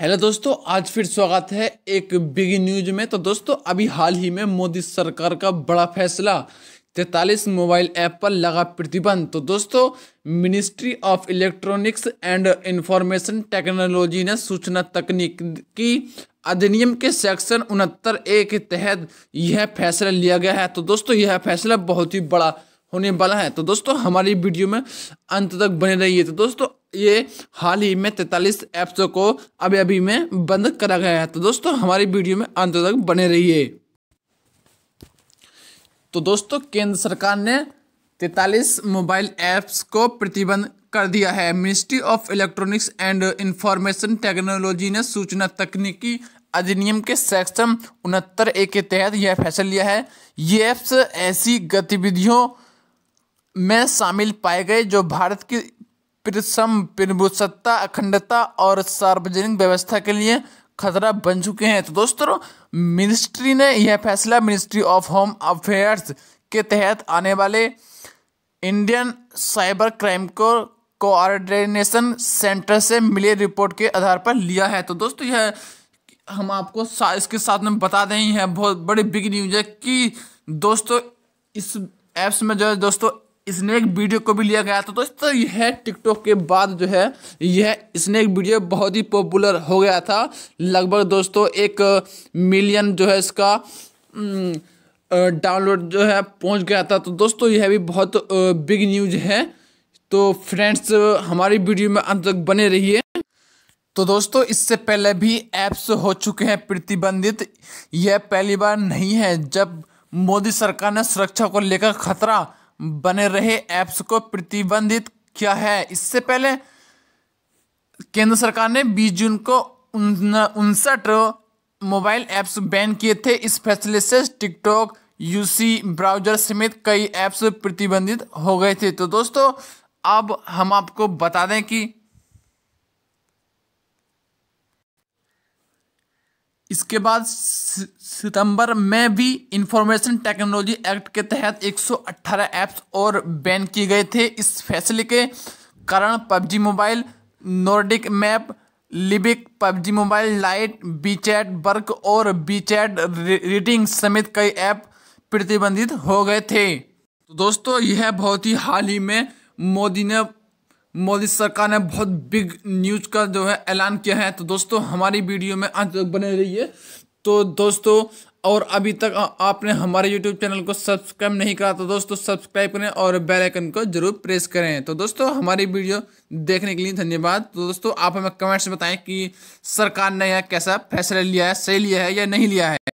hello दोस्तों आज फिर स्वागत है एक बिग न्यूज में तो दोस्तों अभी हाल ही में मोदी सरकार का बड़ा फैसला तैतालीस मोबाइल ऐप पर लगा प्रतिबंध तो दोस्तों ministry of electronics and information technology ने सूचना तकनीक की अधिनियम के सेक्शन उनहत्तर ए के तहत यह फैसला लिया गया है तो दोस्तों यह फैसला बहुत ही बड़ा होने वाला है तो दोस्तों हमारी वीडियो में अंत तक बने रहिए तो दोस्तों ये हाल ही में तैतालीस ऐप्सों को अभी अभी में बंद करा गया है तो दोस्तों हमारी वीडियो में अंत तक बने रहिए तो दोस्तों केंद्र सरकार ने तैतालीस मोबाइल ऐप्स को प्रतिबंध कर दिया है ministry of electronics and information technology ने सूचना तकनीकी अधिनियम के सेक्शन उनहत्तर ए के तहत यह फैसला लिया है ये ऐप्स ऐसी गतिविधियों में शामिल पाए गए जो भारत की प्रसम प्रभुसत्ता अखंडता और सार्वजनिक व्यवस्था के लिए खतरा बन चुके हैं तो दोस्तों मिनिस्ट्री ने यह फैसला मिनिस्ट्री ऑफ होम अफेयर्स के तहत आने वाले इंडियन साइबर क्राइम को कोऑर्डिनेशन सेंटर से मिली रिपोर्ट के आधार पर लिया है तो दोस्तों यह हम आपको सा, इसके साथ में बता दें हैं बहुत बड़ी बिग न्यूज है कि दोस्तों इस ऐप्स में जो है दोस्तों स्नैक वीडियो को भी लिया गया था दोस्तों यह टिकटॉक के बाद जो है यह स्नैक वीडियो बहुत ही पॉपुलर हो गया था लगभग दोस्तों एक मिलियन जो है इसका डाउनलोड हम्म, जो है पहुंच गया था तो दोस्तों यह भी बहुत बिग न्यूज है तो फ्रेंड्स हमारी वीडियो में अंत तक बने रहिए तो दोस्तों इससे पहले भी ऐप्स हो चुके हैं प्रतिबंधित यह पहली बार नहीं है जब मोदी सरकार ने सुरक्षा को लेकर खतरा बने रहे ऐप्स को प्रतिबंधित किया है इससे पहले केंद्र सरकार ने 20 जून को उनसठ मोबाइल ऐप्स बैन किए थे इस फैसले से टिकटॉक यूसी ब्राउजर समेत कई ऐप्स प्रतिबंधित हो गए थे तो दोस्तों अब हम आपको बता दें कि इसके बाद सितंबर में भी इंफॉर्मेशन टेक्नोलॉजी एक्ट के तहत 118 ऐप्स और बैन किए गए थे इस फैसले के कारण PUBG mobile Nordic map Livik PUBG mobile lite WeChat work और बी चैट रीडिंग समेत कई ऐप प्रतिबंधित हो गए थे तो दोस्तों यह बहुत ही हाल ही में मोदी ने मोदी सरकार ने बहुत बिग न्यूज का जो है ऐलान किया है तो दोस्तों हमारी वीडियो में आज तक बने रहिए तो दोस्तों और अभी तक आपने हमारे YouTube चैनल को सब्सक्राइब नहीं करा तो दोस्तों सब्सक्राइब करें और बेल आइकन को जरूर प्रेस करें तो दोस्तों हमारी वीडियो देखने के लिए धन्यवाद तो दोस्तों आप हमें कमेंट्स में बताएं कि सरकार ने यह कैसा फैसला लिया है सही लिया है या नहीं लिया है